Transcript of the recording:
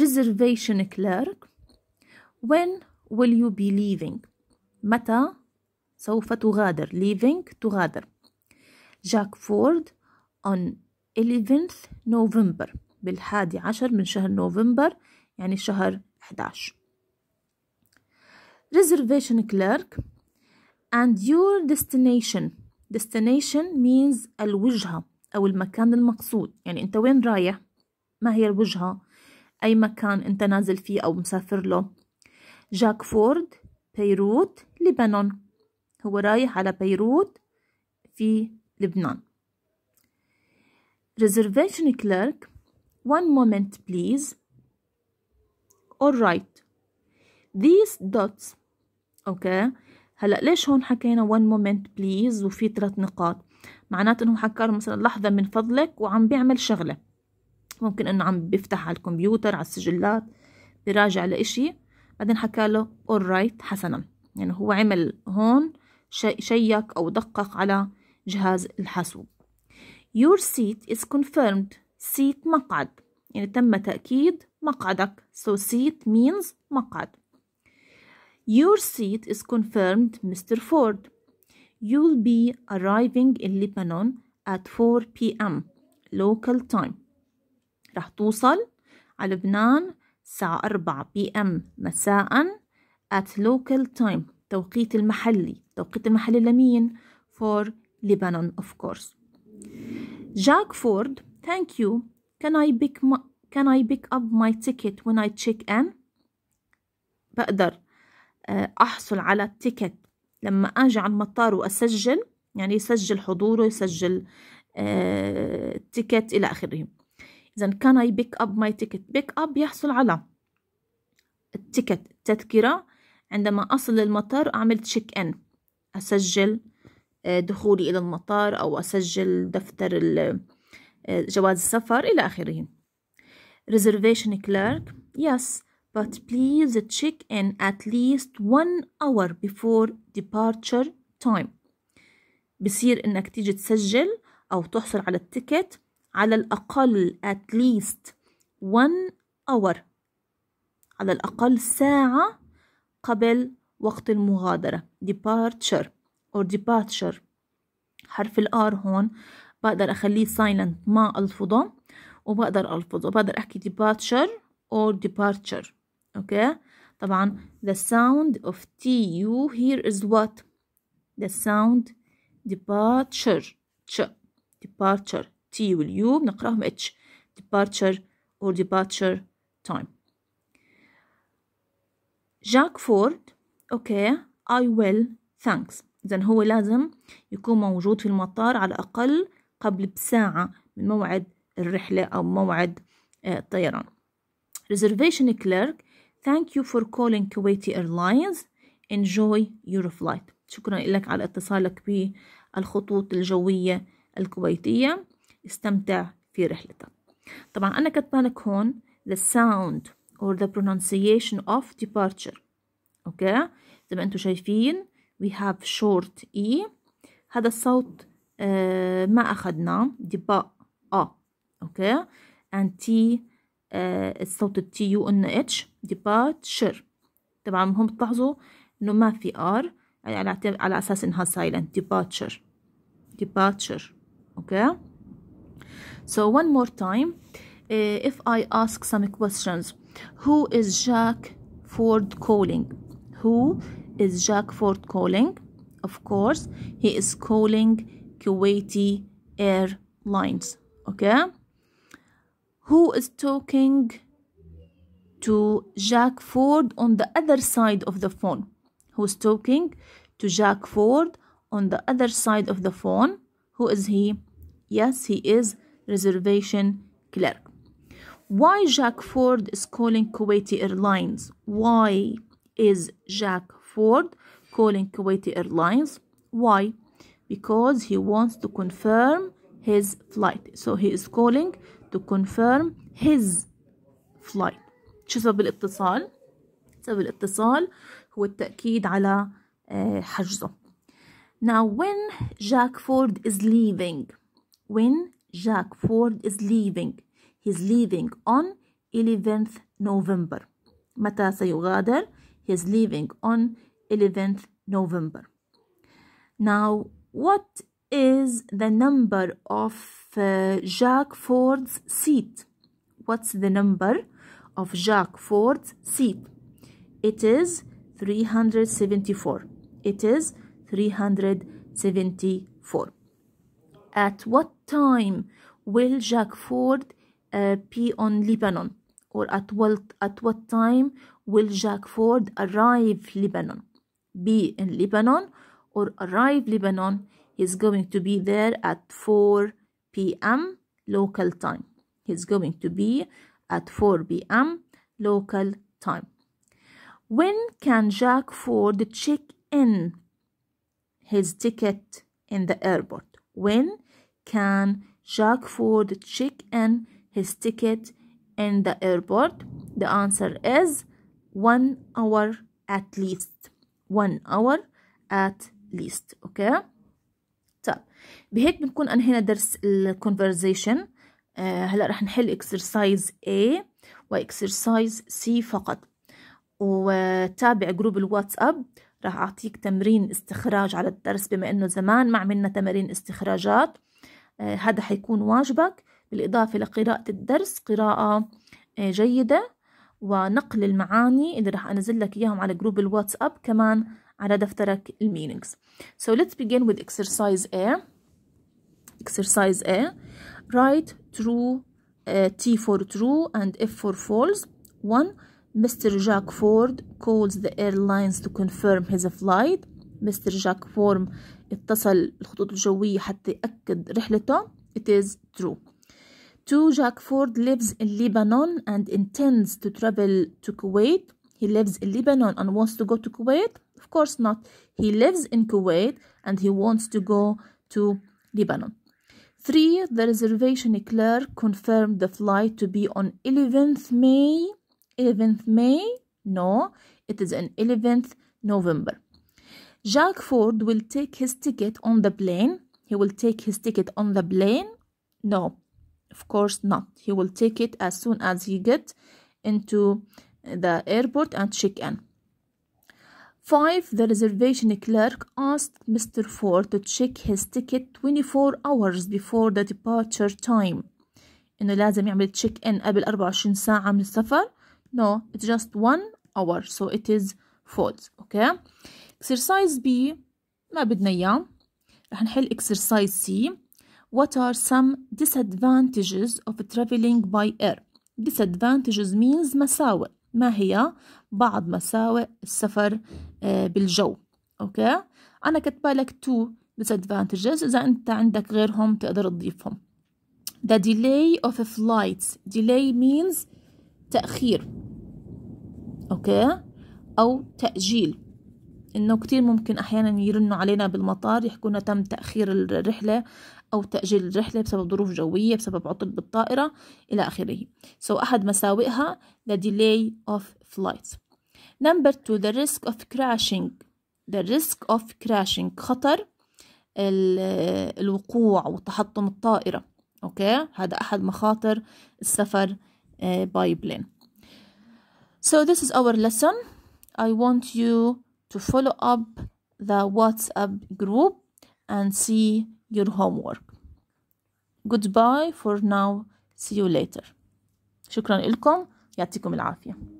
reservation clerk when will you be leaving متى سوف تغادر leaving تغادر جاك فورد on 11th نوفمبر بالحادي عشر من شهر نوفمبر يعني شهر 11 reservation clerk and your destination destination means الوجهة أو المكان المقصود يعني أنت وين رايح ما هي الوجهة أي مكان أنت نازل فيه أو مسافر له جاك فورد بيروت لبنان هو رايح على بيروت في لبنان reservation clerk one moment please all right these dots اوكي هلا ليش هون حكينا one moment please وفي ثلاث نقاط معناته انه حكى مثلا لحظه من فضلك وعم بيعمل شغله ممكن انه عم بيفتح على الكمبيوتر على السجلات بيراجع لإشي بعدين حكى له alright حسنا يعني هو عمل هون شيك أو دقق على جهاز الحاسوب your seat is confirmed seat مقعد يعني تم تأكيد مقعدك so seat means مقعد your seat is confirmed Mr. Ford you'll be arriving in Lebanon at 4 p.m. local time رح توصل على لبنان الساعة 4 بي ام مساء at local time توقيت المحلي توقيت المحلي لمين for Lebanon of course جاك فورد thank you can I pick my, can I pick up my ticket when I check in بقدر آه، أحصل على التيكت لما أجي على المطار وأسجل يعني يسجل حضوره يسجل آه، التيكت إلى آخره إذا كان أي بيك أب ماي تيكت بيك أب يحصل على التيكت التذكرة عندما أصل للمطار أعمل تشيك إن أسجل آه، دخولي إلى المطار أو أسجل دفتر آه، جواز السفر إلى آخره reservation clerk yes but please check in at least one hour before departure time بصير إنك تيجي تسجل أو تحصل على التيكت على الأقل at least one hour على الأقل ساعة قبل وقت المغادرة departure or departure حرف الآر هون بقدر أخليه silent ما ألفظه وبقدر ألفظه بقدر أحكي departure or departure أوكي okay? طبعا the sound of tu here is what the sound departure departure تي واليو بنقراهم اتش departure or departure time جاك فورد اوكي اي ويل ثانكس إذا هو لازم يكون موجود في المطار على الأقل قبل بساعة من موعد الرحلة أو موعد آه، الطيران ريزرفيشن كليرك ثانك يو فور كولينج كويتي ايرلاينز انجوي يور فلايت شكرا لك على اتصالك بالخطوط الجوية الكويتية استمتع في رحلتك طبعا أنا كتبانك هون the sound or the pronunciation of departure أوكي زي ما أنتم شايفين we have short E هذا الصوت آه ما أخذناه ديبا أ أوكي and T آه الصوت t u n h departure طبعا هم تلاحظوا إنه ما في R يعني على, على أساس إنها silent departure departure أوكي so one more time uh, if i ask some questions who is jack ford calling who is jack ford calling of course he is calling kuwaiti airlines okay who is talking to jack ford on the other side of the phone who's talking to jack ford on the other side of the phone who is he yes he is reservation clerk. Why Jack Ford is calling Kuwaiti Airlines? Why is Jack Ford calling Kuwaiti Airlines? Why? Because he wants to confirm his flight. So he is calling to confirm his flight. شو سبب الاتصال؟ سبب الاتصال هو التأكيد على حجزه. Now when Jack Ford is leaving, when Jack Ford is leaving he's leaving on 11th November متى سيغادر he's leaving on 11th November now what is the number of uh, Ford's seat what's the number of Jack Ford's seat it is 374 it is 374 at what time will Jacques Ford uh, be on Lebanon? Or at what, at what time will Jacques Ford arrive Lebanon? Be in Lebanon or arrive Lebanon? He's going to be there at 4 p.m. local time. He's going to be at 4 p.m. local time. When can Jack Ford check in his ticket in the airport? When can Jack Ford check in his ticket in the airport? The answer is one hour at least. One hour at least. Okay. طب بهيك بنكون انهينا درس الكونفرزيشن آه هلا رح نحل اكسرسايز A واكسرسايز C فقط وتابع جروب الواتساب رح اعطيك تمرين استخراج على الدرس بما انه زمان ما عملنا تمارين استخراجات هذا حيكون واجبك بالإضافة لقراءة الدرس قراءة جيدة ونقل المعاني اللي راح أنزل لك إياهم على جروب الواتس أب كمان على دفترك المينينجز So let's begin with exercise A Exercise A Write true uh, T for true and F for false One Mr. Jack Ford calls the airlines to confirm his flight مستر جاك فورم اتصل الخطوط الجوية حتى يأكد رحلته it is true two Jack Ford lives in Lebanon and intends to travel to Kuwait he lives in Lebanon and wants to go to Kuwait of course not he lives in Kuwait and he wants to go to Lebanon three the reservation clerk confirmed the flight to be on 11th May 11th May no it is on 11th November Jack Ford will take his ticket on the plane. He will take his ticket on the plane. No, of course not. He will take it as soon as he get into the airport and check in. 5. The reservation clerk asked Mr. Ford to check his ticket 24 hours before the departure time. إنه لازم يعمل check in قبل 24 ساعة من السفر. No, it's just one hour, so it is false. Okay. اكسرسايز بي ما بدنا اياه رح نحل اكسرسايز سي What are some disadvantages of traveling by air? Disadvantages means مساوئ ما هي بعض مساوئ السفر آه، بالجو أوكي أنا كاتبه لك تو disadvantages إذا أنت عندك غيرهم تقدر تضيفهم The delay of flights delay means تأخير أوكي أو تأجيل إنه كتير ممكن أحيانا يرنوا علينا بالمطار يحكونا تم تأخير الرحلة أو تأجيل الرحلة بسبب ظروف جوية بسبب عطل بالطائرة إلى آخره سو so, أحد مساوئها the delay of flight number two the risk of crashing the risk of crashing خطر الوقوع وتحطم الطائرة أوكي هذا أحد مخاطر السفر باي آه، بلين So this is our lesson I want you to follow up the WhatsApp group and see your homework. Goodbye for now. See you later. شكرا لكم يعطيكم العافية.